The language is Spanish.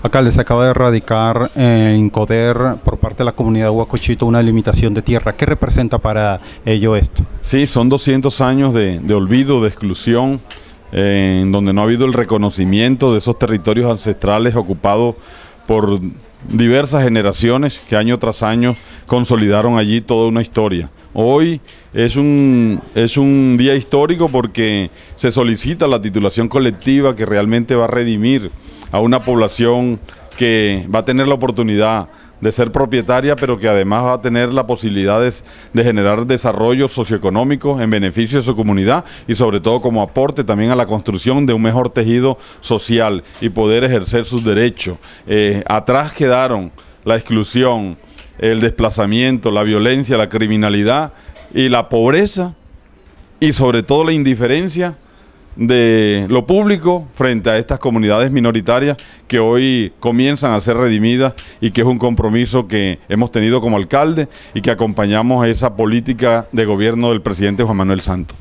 Acá les acaba de erradicar eh, en CODER por parte de la comunidad Huacochito una limitación de tierra. ¿Qué representa para ello esto? Sí, son 200 años de, olvido, de exclusión, eh, en donde no ha habido el reconocimiento de esos territorios ancestrales ocupados por diversas generaciones que año tras año consolidaron allí toda una historia. Hoy es un, es un día histórico porque se solicita la titulación colectiva que realmente va a redimir a una población que va a tener la oportunidad de ser propietaria, pero que además va a tener la posibilidades de generar desarrollo socioeconómico en beneficio de su comunidad y sobre todo como aporte también a la construcción de un mejor tejido social y poder ejercer sus derechos. Eh, atrás quedaron la exclusión, el desplazamiento, la violencia, la criminalidad y la pobreza y sobre todo la indiferencia de lo público frente a estas comunidades minoritarias que hoy comienzan a ser redimidas y que es un compromiso que hemos tenido como alcalde y que acompañamos a esa política de gobierno del presidente Juan Manuel Santos.